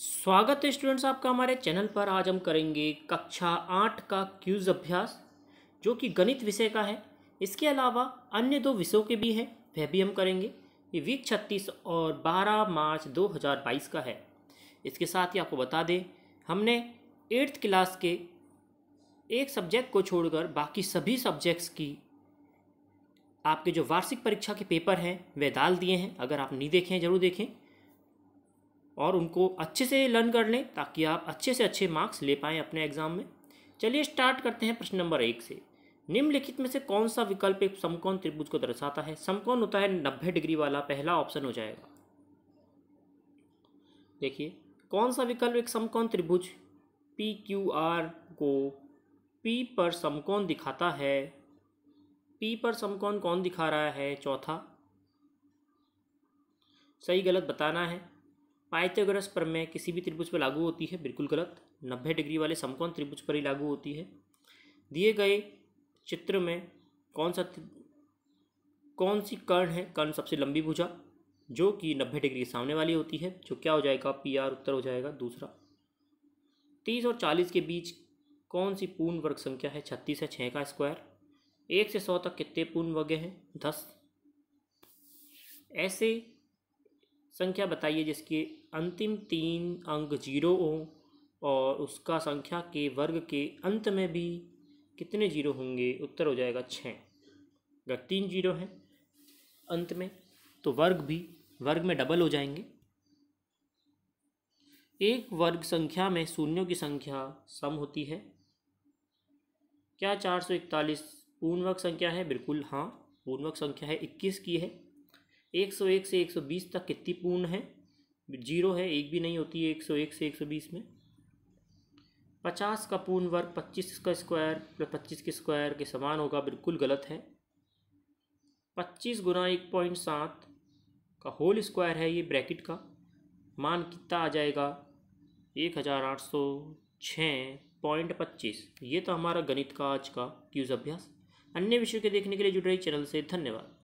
स्वागत है स्टूडेंट्स आपका हमारे चैनल पर आज हम करेंगे कक्षा आठ का क्यूज अभ्यास जो कि गणित विषय का है इसके अलावा अन्य दो विषयों के भी हैं वह भी हम करेंगे ये वीक छत्तीस और बारह मार्च दो हज़ार बाईस का है इसके साथ ही आपको बता दें हमने एट्थ क्लास के एक सब्जेक्ट को छोड़कर बाकी सभी सब्जेक्ट्स की आपके जो वार्षिक परीक्षा के पेपर हैं वे डाल दिए हैं अगर आप नहीं देखें जरूर देखें और उनको अच्छे से लर्न कर लें ताकि आप अच्छे से अच्छे मार्क्स ले पाएँ अपने एग्ज़ाम में चलिए स्टार्ट करते हैं प्रश्न नंबर एक से निम्नलिखित में से कौन सा विकल्प एक समकोण त्रिभुज को दर्शाता है समकोण होता है नब्बे डिग्री वाला पहला ऑप्शन हो जाएगा देखिए कौन सा विकल्प एक समकोण त्रिभुज पी क्यू आर को पी पर समकोण दिखाता है पी पर समकोण कौन दिखा रहा है चौथा सही गलत बताना है पाइथागोरस प्रमेय किसी भी त्रिभुज पर लागू होती है बिल्कुल गलत नब्बे डिग्री वाले समकोण त्रिभुज पर ही लागू होती है दिए गए चित्र में कौन सा कौन सी कर्ण है कर्ण सबसे लंबी भुजा जो कि नब्बे डिग्री सामने वाली होती है जो क्या हो जाएगा पी आर उत्तर हो जाएगा दूसरा तीस और चालीस के बीच कौन सी पूर्ण वर्ग संख्या है छत्तीस है छः का स्क्वायर एक से सौ तक कितने पूर्ण वर्ग हैं दस ऐसे संख्या बताइए जिसके अंतिम तीन अंक जीरो हो और उसका संख्या के वर्ग के अंत में भी कितने जीरो होंगे उत्तर हो जाएगा छः अगर तीन जीरो हैं अंत में तो वर्ग भी वर्ग में डबल हो जाएंगे एक वर्ग संख्या में शून्यों की संख्या सम होती है क्या चार सौ इकतालीस पूर्णवर्ग संख्या है बिल्कुल हाँ पूर्णवर्ग संख्या है इक्कीस की है एक सौ एक से एक सौ बीस तक कितनी पूर्ण है जीरो है एक भी नहीं होती है एक सौ एक से एक सौ बीस में पचास का पूर्ण वर्ग पच्चीस का स्क्वायर प्लस पच्चीस के स्क्वायर के समान होगा बिल्कुल गलत है पच्चीस गुना एक पॉइंट सात का होल स्क्वायर है ये ब्रैकेट का मान कितना आ जाएगा एक हज़ार आठ सौ छः पॉइंट पच्चीस ये तो हमारा गणित का आज का क्यूज़ अभ्यास अन्य विषयों के देखने के लिए जुड़ रही चैनल से धन्यवाद